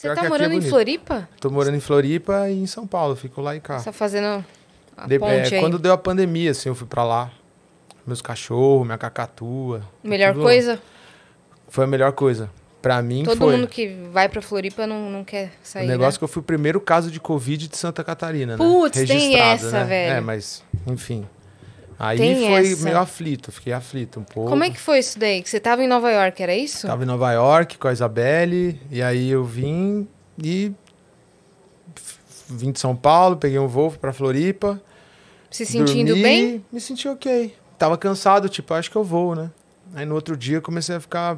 Você Pior tá é morando é em Floripa? Tô morando em Floripa e em São Paulo, fico lá e cá. Você tá fazendo a de, ponte é, aí. Quando deu a pandemia, assim, eu fui pra lá. Meus cachorros, minha cacatua. Melhor coisa? Lá. Foi a melhor coisa. Pra mim Todo foi. mundo que vai pra Floripa não, não quer sair, O negócio né? É que eu fui o primeiro caso de Covid de Santa Catarina, Puts, né? Putz, tem essa, né? É, velho. É, mas, enfim... Aí Tem foi essa. meio aflito, fiquei aflito um pouco. Como é que foi isso daí? Que você estava em Nova York, era isso? Tava em Nova York com a Isabelle, e aí eu vim e vim de São Paulo, peguei um voo para Floripa. Se sentindo dormi, bem? Me senti ok. Tava cansado, tipo, acho que eu vou, né? Aí no outro dia comecei a ficar.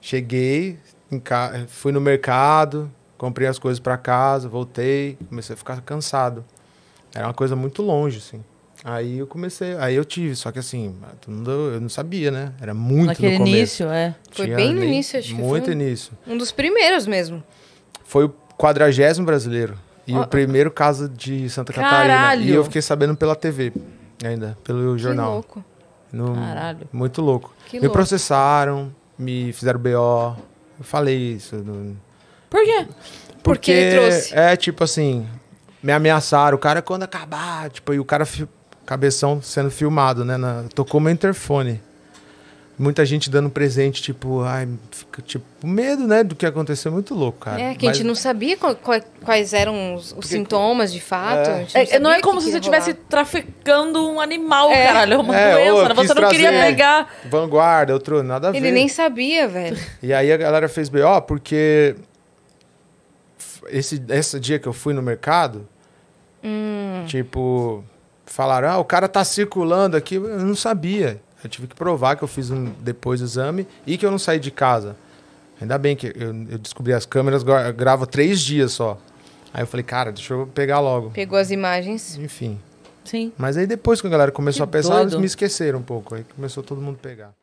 Cheguei, ca... fui no mercado, comprei as coisas para casa, voltei, comecei a ficar cansado. Era uma coisa muito longe, assim. Aí eu comecei, aí eu tive, só que assim, mundo, eu não sabia, né? Era muito Naquele no começo. início, é. Foi Tinha bem no início, acho que Muito um, início. Um dos primeiros mesmo. Foi o quadragésimo brasileiro. E o ah. primeiro caso de Santa Caralho. Catarina. E eu fiquei sabendo pela TV ainda, pelo jornal. Que louco. No, Caralho. Muito louco. Que me louco. processaram, me fizeram BO. Eu falei isso. No... Por quê? Porque, Porque ele trouxe. É tipo assim, me ameaçaram. O cara, quando acabar, tipo, e o cara cabeção sendo filmado, né? Na, tocou meu interfone. Muita gente dando presente, tipo, ai, fica, tipo, medo, né, do que aconteceu, muito louco, cara. É, que Mas... a gente não sabia quais eram os, os sintomas de fato. É. Não, não, é, é, é como que se você estivesse traficando um animal, é. caralho, é uma é, doença. Ô, né? você não queria pegar. Vanguarda, outro, nada a Ele ver. Ele nem sabia, velho. E aí a galera fez B.O. porque esse, esse dia que eu fui no mercado, hum. tipo, falaram, ah, o cara tá circulando aqui. Eu não sabia. Eu tive que provar que eu fiz um, depois o exame e que eu não saí de casa. Ainda bem que eu, eu descobri as câmeras, grava três dias só. Aí eu falei, cara, deixa eu pegar logo. Pegou as imagens? Enfim. Sim. Mas aí depois que a galera começou que a pensar, doido. eles me esqueceram um pouco. Aí começou todo mundo a pegar.